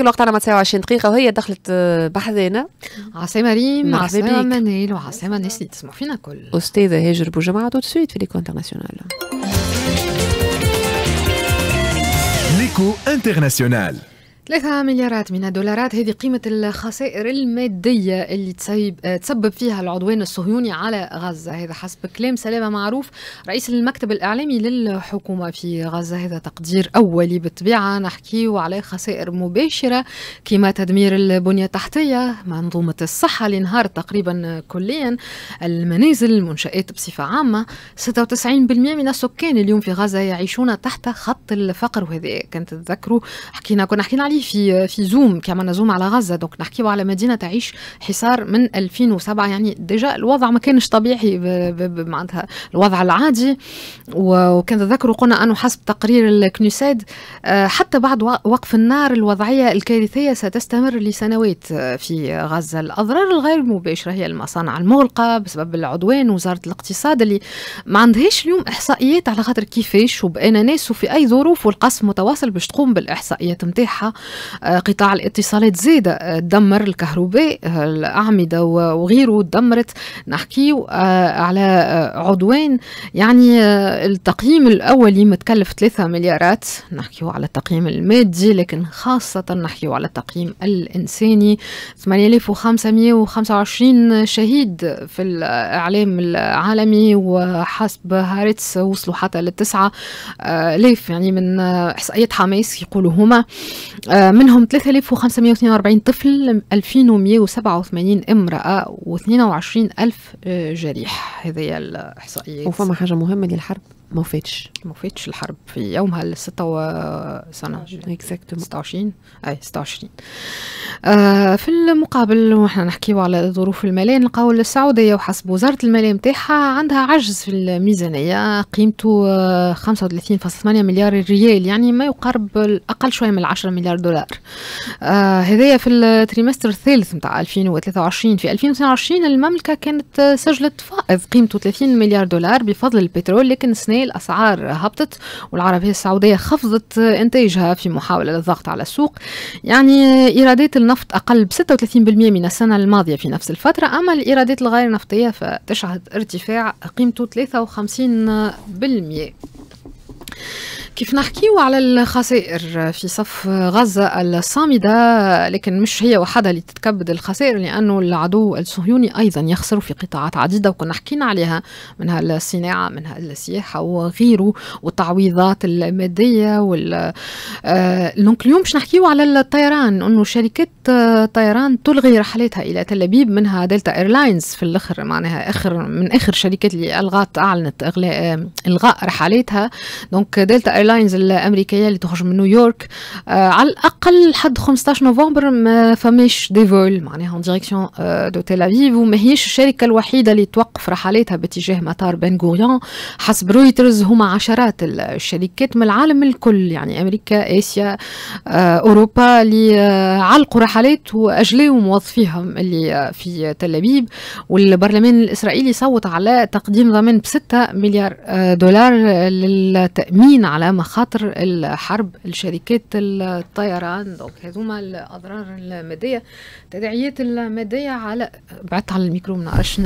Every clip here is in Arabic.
الوقت على ما 29 دقيقة وهي دخلت آه، بحذانا عاصمة ريم عاصمة منال وعاصمة الناس اللي تسمع فينا كل أستاذة هاجر بوجمعة تو سويت في ليكو انترناسيونال ليكو انترناسيونال ثلاثة مليارات من الدولارات هذه قيمة الخسائر المادية اللي تسيب تسبب فيها العدوان الصهيوني على غزة هذا حسب كلام سلامة معروف رئيس المكتب الإعلامي للحكومة في غزة هذا تقدير أولي بالطبيعة نحكيه على خسائر مباشرة كما تدمير البنية التحتية منظومة الصحة اللي انهارت تقريبا كليا المنازل المنشآت بصفة عامة 96% من السكان اليوم في غزة يعيشون تحت خط الفقر وهذا كنت تذكروا حكينا كنا حكينا علي في في زوم كما نزوم على غزه دونك نحكيو على مدينه تعيش حصار من 2007 يعني ديجا الوضع ما كانش طبيعي معناتها الوضع العادي وكان تذكر قلنا انه حسب تقرير الكنيساد آه، حتى بعد وقف النار الوضعيه الكارثيه ستستمر لسنوات آه، في غزه الاضرار الغير مباشره هي المصانع المغلقه بسبب العدوان وزاره الاقتصاد اللي ما عندهاش اليوم احصائيات على خاطر كيفاش وبانا ناس وفي اي ظروف والقصف متواصل باش تقوم بالاحصائيات نتاعها آه، قطاع الاتصالات زاد تدمر آه، الكهرباء آه، الأعمدة وغيره تدمرت نحكي على عدوان يعني التقييم الأولي متكلف 3 مليارات نحكيو على التقييم المادي لكن خاصة نحكيو على التقييم الإنساني 8525 شهيد في الإعلام العالمي وحسب هارتس وصلوا حتى للتسعة آلاف يعني من إحصائيات حماس يقولوا هما آه، منهم 3542 طفل 2187 امرأة و22000 آه، جريح هذه الإحصائيات وفما حاجة مهمة للحرب ما فاتش ما فاتش الحرب في يومها ال 6 سنة اكزاكتومون 26 اي 26 آه، في المقابل واحنا نحكيو على ظروف المالية نلقاو السعودية وحسب وزارة المالية نتاعها عندها عجز في الميزانية قيمته 35.8 آه، مليار ريال يعني ما يقارب اقل شوية من 10 مليار دولار آه، هذايا في التريمستر الثالث نتاع 2023 في 2022 المملكة كانت سجلت فائض قيمته 30 مليار دولار بفضل البترول لكن السنة الأسعار هبطت والعربية السعودية خفضت إنتاجها في محاولة للضغط على السوق يعني إيرادات النفط أقل ب 36% من السنة الماضية في نفس الفترة أما الإيرادات الغير نفطية فتشهد ارتفاع قيمته 53% كيف نحكيو على الخسائر في صف غزة الصامدة لكن مش هي وحدها اللي تتكبد الخسائر لأنه العدو الصهيوني أيضا يخسر في قطاعات عديدة وكنا حكينا عليها منها الصناعة منها السياحة وغيره والتعويضات المادية وال آه، دونك اليوم باش نحكيو على الطيران أنه شركات طيران تلغي رحلاتها إلى تل أبيب منها دلتا إيرلاينز في الآخر معناها آخر من آخر شركات اللي ألغت أعلنت إغلاء إلغاء رحلاتها دونك دلتا الايرلاينز الامريكيه اللي تخرج من نيويورك آه، على الاقل لحد 15 نوفمبر ما فماش دي فول معناها اون ديريكسيون دو تل ابيب وما هيش الشركه الوحيده اللي توقف رحلاتها باتجاه مطار بن غوريون حسب رويترز هما عشرات الشركات من العالم الكل يعني امريكا اسيا آه، اوروبا اللي آه، علقوا رحلات واجلاو موظفيهم اللي في تل ابيب والبرلمان الاسرائيلي صوت على تقديم ضمان ب 6 مليار دولار للتامين على مخاطر الحرب الشركات الطيران دونك هذوما الاضرار الماديه التداعيات الماديه على بعت على الميكرو ما نعرفش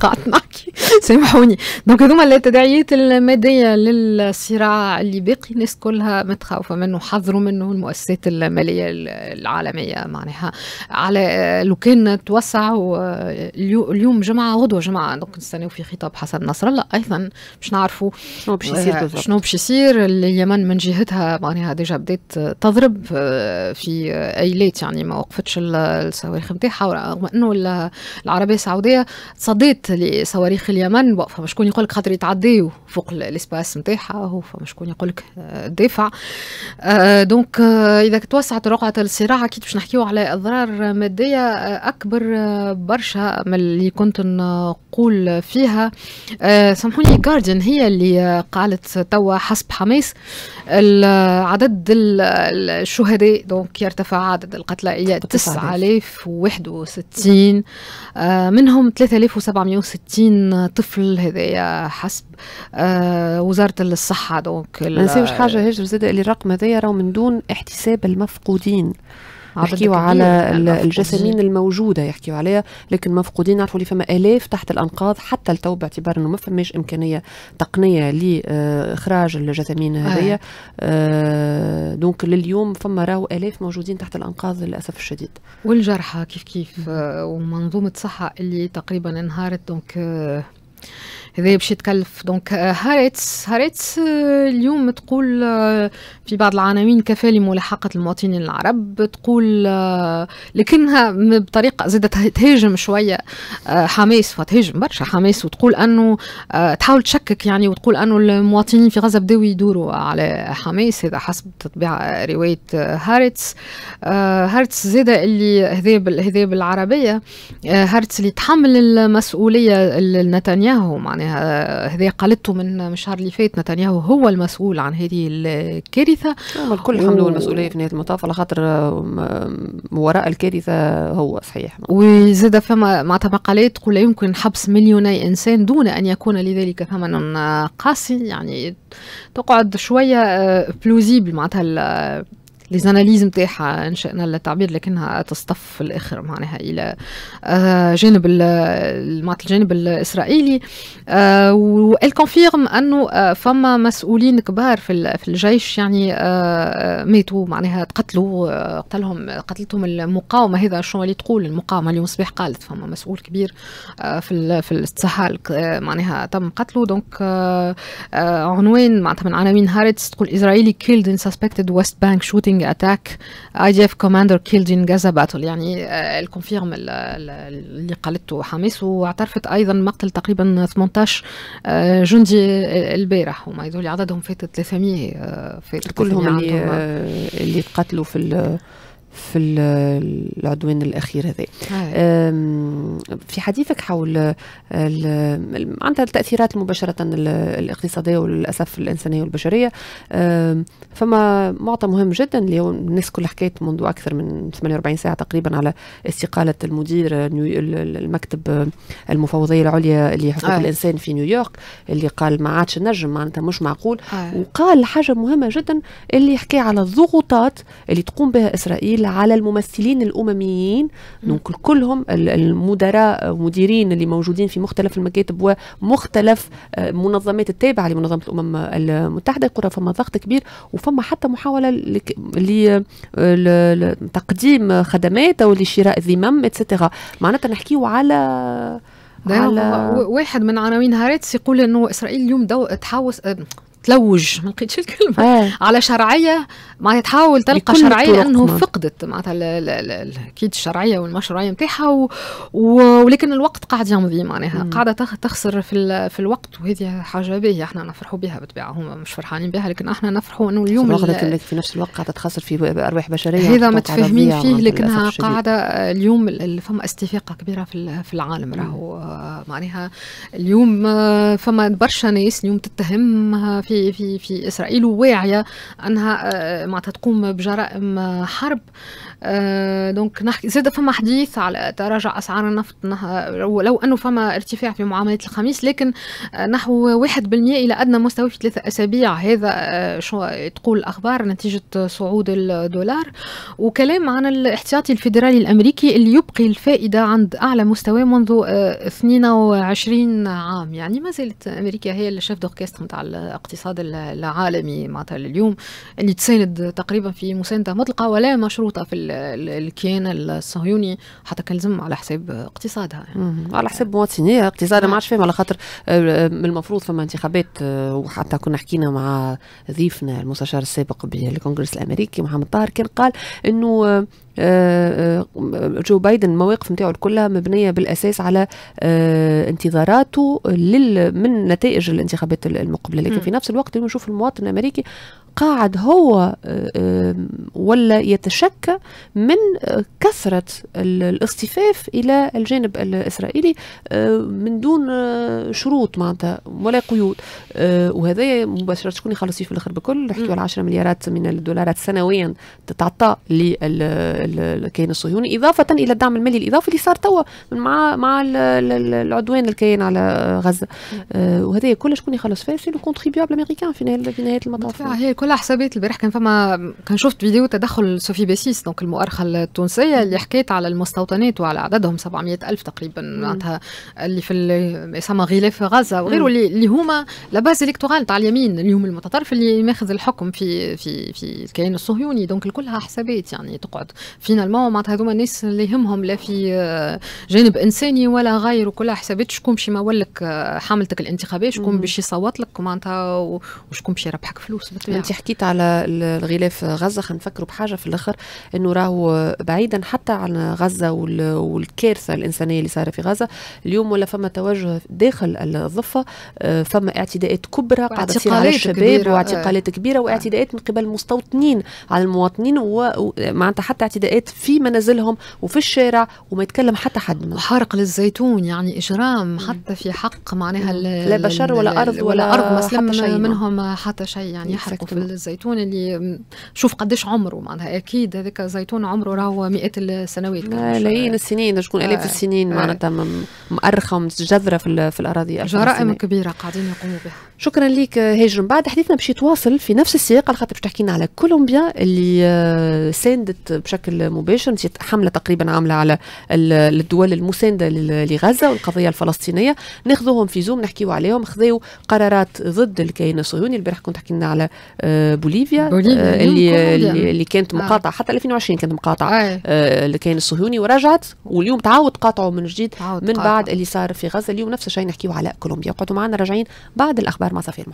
قعدت نحكي سامحوني دونك هذوما التداعيات الماديه للصراع اللي باقي الناس كلها متخوفه منه حذروا منه المؤسسات الماليه العالميه معناها على لو كان توسعوا اليوم جمعه غدوه جمعه دونك نستناو في خطاب حسن نصر الله ايضا باش نعرفوا شنو باش يصير آه، بالضبط شنو باش يصير اليمن من جهتها معناها ديجا بدات تضرب آه، في ايلات يعني ما وقفتش الصواريخ نتاعها رغم انه العربيه السعوديه تصديت لصواريخ اليمن فما شكون يقول لك خاطر يتعديوا فوق الاسباس نتاعها فما شكون يقول لك آه، دافع آه، دونك آه، اذا توسعت رقعه الصراع اكيد باش نحكيو على اضرار ماديه اكبر برشا من اللي كنت نقول فيها سامحوني جارديان هي اللي قالت توا حسب حماس عدد الشهداء دونك يرتفع عدد القتلى الى 9061 منهم 3700 68 طفل هذايا حسب آه وزاره الصحه دونك ما نساوش حاجه هاجر زاد الرقم هذايا راه من دون احتساب المفقودين يحكيوا على الجسامين الموجوده يحكيوا عليها لكن مفقودين نعرفوا اللي فما الاف تحت الانقاض حتى التو باعتبار انه ما فماش امكانيه تقنيه لاخراج الجسامين آه. هذيا آه. دونك لليوم فما راهو الاف موجودين تحت الانقاض للاسف الشديد والجرحى كيف كيف آه، ومنظومه صحه اللي تقريبا انهارت دونك آه، هذا باش يتكلف دونك هارتس هارتس اليوم تقول euh, في بعض العناوين كفالي ملاحقة المواطنين العرب تقول euh, لكنها بطريقة زادة تهاجم شوية euh, حماس وتهاجم برشا حماس وتقول أنه تحاول تشكك يعني وتقول أنه المواطنين في غزة بداوا يدوروا على حماس هذا حسب تطبيع رواية هارتس هارتس زادة اللي هذا بالعربية هارتس اللي تحمل المسؤولية لنتنياهو معناها يعني آه، هذه قالته من الشهر اللي فات نتنياهو هو المسؤول عن هذه الكارثه نعم، الكل حمله و... المسؤوليه في نهايه المطاف على خاطر وراء الكارثه هو صحيح وزاد فما معناتها مقالات تقول لا يمكن حبس مليوني انسان دون ان يكون لذلك ثمن قاسي يعني تقعد شويه بلوزيبل آه، معناتها ليزاناليزم تاعها ان للتعبير التعبير لكنها تصطف في الاخر معناها الى آه، جانب معناتها الجانب الاسرائيلي آه، والكونفيرم كونفيرم انه آه، فما مسؤولين كبار في في الجيش يعني ماتوا معناها تقتلوا قتلهم قتلتهم المقاومه هذا شنو اللي تقول المقاومه اليوم صباح قالت فما مسؤول كبير في في الاتصال معناها تم قتله دونك عنوان معناتها من عناوين هارتس تقول اسرائيلي كيلد ان سسبكتد ويست بانك شوتينج شوتينج اتاك اي دي اف كوماندر كيلد ان جازا باتل يعني آه، الكونفيرم اللي قالته حماس واعترفت ايضا مقتل تقريبا 18 آه، جندي البارح هما هذول عددهم فات 300 فات كلهم اللي آه. اللي تقتلوا في في العدوان الاخير هذا في حديثك حول معناتها التاثيرات مباشره الاقتصاديه وللاسف الانسانيه والبشريه فما معطى مهم جدا اليوم الناس كل حكيت منذ اكثر من 48 ساعه تقريبا على استقاله المدير المكتب المفوضيه العليا لحقوق الانسان في نيويورك اللي قال ما عادش نجم معناتها مش معقول وقال حاجه مهمه جدا اللي حكى على الضغوطات اللي تقوم بها اسرائيل على الممثلين الأمميين دونك كلهم المدراء آه، مديرين اللي موجودين في مختلف المكاتب ومختلف آه، منظمات التابعة لمنظمة الأمم المتحدة يقول فما ضغط كبير وفما حتى محاولة لتقديم خدمات أو لشراء ذمم اتسيتيرا معناتها نحكيو على على واحد من عناوين هارتس يقول انه اسرائيل اليوم دو... تحاوس آه، تلوج ما لقيتش الكلمه آه. على شرعيه ما تحاول تلقى شرعيه ما. نعم. فقدت معناتها اكيد الشرعيه والمشروعيه نتاعها و... و... ولكن الوقت قاعد يمضي معناها قاعده تخسر في ال... في الوقت وهذه حاجه باهيه احنا نفرحوا بها بالطبيعه هم مش فرحانين بها لكن احنا نفرحوا انه اليوم اللي... في نفس الوقت قاعده تخسر في ارواح بشريه هذا متفاهمين فيه لكنها قاعده اليوم فما استفاقه كبيره في في العالم راهو آه، معناها اليوم آه، فما برشا ناس اليوم تتهم آه، في في في في اسرائيل وواعيه انها آه، معناتها تقوم بجرائم حرب آه، دونك نحكي زاد فما حديث على تراجع اسعار النفط ولو انه فما ارتفاع في معاملات الخميس لكن آه، نحو 1% الى ادنى مستوى في ثلاثة اسابيع هذا آه، شو تقول الاخبار نتيجه صعود الدولار وكلام عن الاحتياطي الفيدرالي الامريكي اللي يبقي الفائده عند اعلى مستوى منذ 22 عام يعني ما زالت امريكا هي الشيف دوركستر نتاع الاقتصاد العالمي معناتها اليوم اللي تساند تقريبا في مسانده مطلقه ولا مشروطه في الكيان الصهيوني حتى كلزم على حساب اقتصادها يعني. على حساب مواطنيها اقتصادها ما عادش فاهم على خاطر آه، المفروض فما انتخابات آه، وحتى كنا حكينا مع ضيفنا المستشار السابق بالكونغرس الامريكي محمد طاهر كان قال انه آه، جو بايدن المواقف نتاعو كلها مبنيه بالاساس على انتظاراته من نتائج الانتخابات المقبله لكن في نفس الوقت نشوف المواطن الامريكي قاعد هو آه، ولا يتشكى من آه، كثرة الاصطفاف إلى الجانب الإسرائيلي آه، من دون شروط معناتها ولا قيود وهذا مباشرة شكون يخلص فيه في الآخر بكل نحكيو على 10 مليارات من الدولارات سنويا تتعطى للكيان الصهيوني إضافة إلى الدعم المالي الإضافي اللي صار توا مع مع العدوان الكيان على غزة وهذا كله شكون يخلص فيه سي لو كونتريبيابل أمريكان في نهاية المطاف كل حسابات البارح كان فما كان شفت فيديو تدخل صوفي باسيس دونك المؤرخه التونسيه اللي حكيت على المستوطنات وعلى عددهم 700 الف تقريبا معناتها اللي في يسمى غلاف غزه وغيره اللي, اللي هما لا باز الكتورال تاع اليمين اللي هم المتطرف اللي ماخذ الحكم في في في الكيان الصهيوني دونك كلها حسابات يعني تقعد فينالمون معناتها هذوما الناس اللي يهمهم لا في آه، جانب انساني ولا غير وكلها حسابات شكون باش يمولك آه، حملتك الانتخابيه شكون باش يصوت لك معناتها وشكون باش يربحك فلوس بالطبيعه حكيت على الغلاف غزه خلينا نفكروا بحاجه في الاخر انه راهو بعيدا حتى عن غزه والكارثه الانسانيه اللي صايره في غزه اليوم ولا فما توجه داخل الضفه آه، فما اعتداءات كبرى قاعده تصير على الشباب آه. واعتقالات كبيره واعتداءات من قبل مستوطنين على المواطنين ومعناتها حتى اعتداءات في منازلهم وفي الشارع وما يتكلم حتى حد ما حرق للزيتون يعني اجرام حتى في حق معناها لا بشر ولا ارض ولا, ولا ارض ما منهم حتى شيء يعني يحرقوا في الزيتون اللي شوف قديش عمره معناتها اكيد هذاك الزيتون عمره راهو مئات السنوات ملايين السنين شكون الاف آه، السنين آه. معناتها مؤرخه ومتجذره في, في الاراضي جرائم كبيره قاعدين يقوموا بها شكرا لك هاجر من بعد حديثنا باش يتواصل في نفس السياق على خاطر باش تحكي لنا على كولومبيا اللي آه، ساندت بشكل مباشر حمله تقريبا عامله على الدول المسانده لغزه والقضيه الفلسطينيه ناخذوهم في زوم نحكيو عليهم خذوا قرارات ضد الكيان الصهيوني البارح كنت حكينا على آه، آه، بوليفيا اللي اللي كانت آه. مقاطعه حتى 2020 كانت مقاطعه اللي كان الصهيوني ورجعت واليوم تعاود قاطعوا من جديد من بعد اللي صار في غزه اليوم نفس الشيء نحكيو على كولومبيا وقعدوا معنا راجعين بعد الاخبار مع صفير محمد